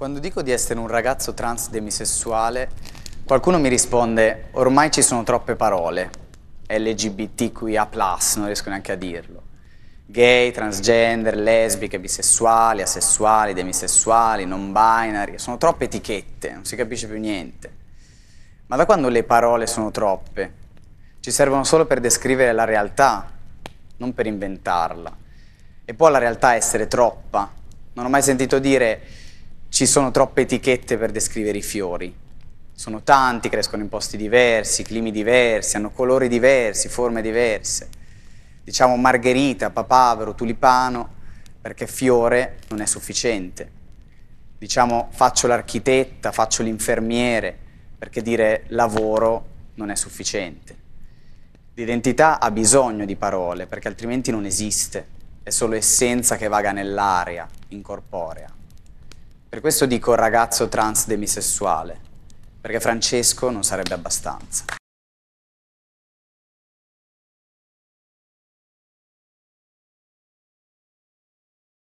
Quando dico di essere un ragazzo trans demisessuale, qualcuno mi risponde ormai ci sono troppe parole, LGBTQIA+, non riesco neanche a dirlo. Gay, transgender, lesbiche, bisessuali, asessuali, demisessuali, non binary, sono troppe etichette, non si capisce più niente. Ma da quando le parole sono troppe? Ci servono solo per descrivere la realtà, non per inventarla. E può la realtà essere troppa? Non ho mai sentito dire ci sono troppe etichette per descrivere i fiori. Sono tanti, crescono in posti diversi, climi diversi, hanno colori diversi, forme diverse. Diciamo margherita, papavero, tulipano, perché fiore non è sufficiente. Diciamo faccio l'architetta, faccio l'infermiere, perché dire lavoro non è sufficiente. L'identità ha bisogno di parole, perché altrimenti non esiste, è solo essenza che vaga nell'aria, incorporea. Per questo dico ragazzo trans demisessuale, perché Francesco non sarebbe abbastanza.